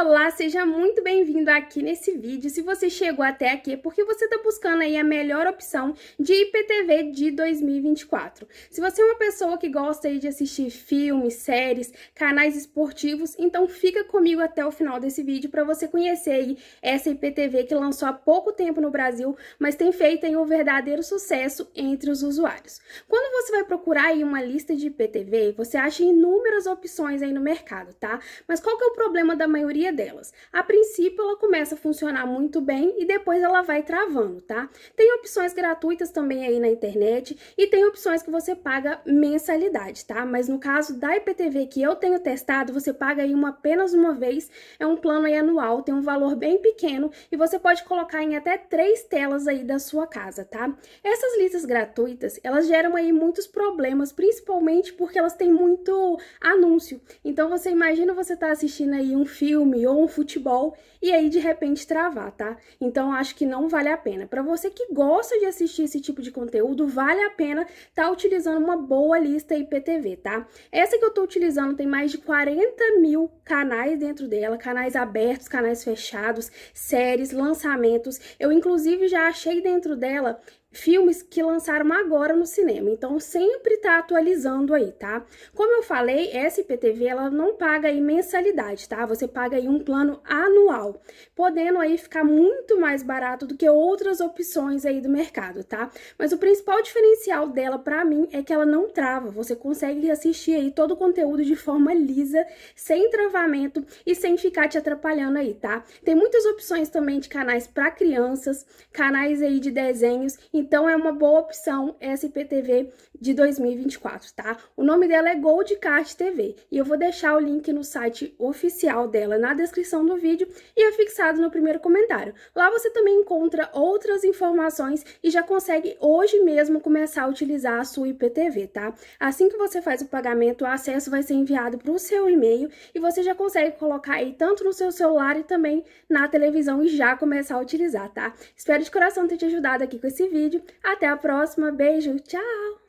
Olá, seja muito bem-vindo aqui nesse vídeo. Se você chegou até aqui é porque você está buscando aí a melhor opção de IPTV de 2024. Se você é uma pessoa que gosta aí de assistir filmes, séries, canais esportivos, então fica comigo até o final desse vídeo para você conhecer aí essa IPTV que lançou há pouco tempo no Brasil, mas tem feito aí um verdadeiro sucesso entre os usuários. Quando você vai procurar aí uma lista de IPTV, você acha inúmeras opções aí no mercado, tá? Mas qual que é o problema da maioria maioria delas. A princípio, ela começa a funcionar muito bem e depois ela vai travando, tá? Tem opções gratuitas também aí na internet e tem opções que você paga mensalidade, tá? Mas no caso da IPTV que eu tenho testado, você paga aí uma, apenas uma vez, é um plano aí anual, tem um valor bem pequeno e você pode colocar em até três telas aí da sua casa, tá? Essas listas gratuitas, elas geram aí muitos problemas, principalmente porque elas têm muito anúncio. Então você imagina você tá assistindo aí um filme filme ou um futebol e aí de repente travar, tá? Então acho que não vale a pena. Para você que gosta de assistir esse tipo de conteúdo, vale a pena estar tá utilizando uma boa lista IPTV, tá? Essa que eu tô utilizando tem mais de 40 mil canais dentro dela, canais abertos, canais fechados, séries, lançamentos. Eu inclusive já achei dentro dela filmes que lançaram agora no cinema. Então sempre tá atualizando aí, tá? Como eu falei, essa IPTV ela não paga aí mensalidade, tá? Você paga aí um plano anual, podendo aí ficar muito mais barato do que outras opções aí do mercado, tá? Mas o principal diferencial dela para mim é que ela não trava. Você consegue assistir aí todo o conteúdo de forma lisa, sem travamento e sem ficar te atrapalhando aí, tá? Tem muitas opções também de canais para crianças, canais aí de desenhos, então então é uma boa opção essa IPTV de 2024, tá? O nome dela é Goldcast TV e eu vou deixar o link no site oficial dela na descrição do vídeo e é fixado no primeiro comentário. Lá você também encontra outras informações e já consegue hoje mesmo começar a utilizar a sua IPTV, tá? Assim que você faz o pagamento, o acesso vai ser enviado para o seu e-mail e você já consegue colocar aí tanto no seu celular e também na televisão e já começar a utilizar, tá? Espero de coração ter te ajudado aqui com esse vídeo vídeo. Até a próxima, beijo, tchau!